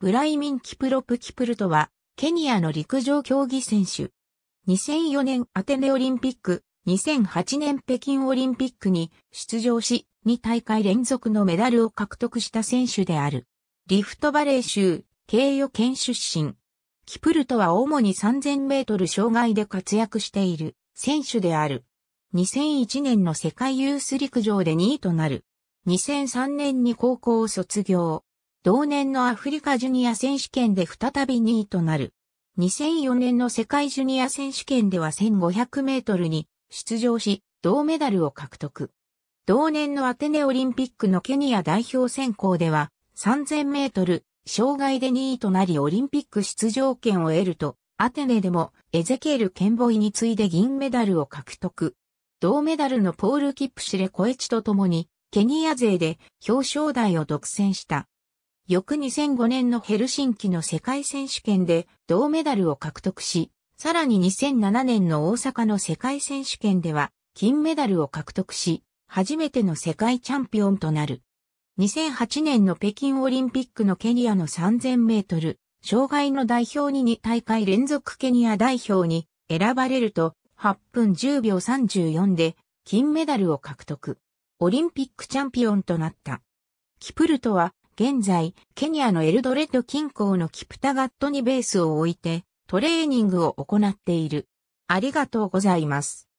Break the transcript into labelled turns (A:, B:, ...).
A: ブライミン・キプロプ・キプルトは、ケニアの陸上競技選手。
B: 2004年アテネオリンピック、2008年北京オリンピックに出場し、2大会連続のメダルを獲得した選手である。リフトバレー州、ケ予県出身。キプルトは主に3000メートル障害で活躍している選手である。2001年の世界ユース陸上で2位となる。2003年に高校を卒業。同年のアフリカジュニア選手権で再び2位となる。2004年の世界ジュニア選手権では1500メートルに出場し、銅メダルを獲得。同年のアテネオリンピックのケニア代表選考では3000メートル、障害で2位となりオリンピック出場権を得ると、アテネでもエゼケール・ケンボイに次いで銀メダルを獲得。銅メダルのポール・キップシレ・コエチと共に、ケニア勢で表彰台を独占した。翌2005年のヘルシンキの世界選手権で銅メダルを獲得し、さらに2007年の大阪の世界選手権では金メダルを獲得し、初めての世界チャンピオンとなる。2008年の北京オリンピックのケニアの3000メートル、障害の代表に2大会連続ケニア代表に選ばれると8分10秒34で金メダルを獲得。オリンピックチャンピオンとなった。キプルトは現在、ケニアのエルドレッド近郊のキプタガットにベースを置いて、トレーニングを行っている。
A: ありがとうございます。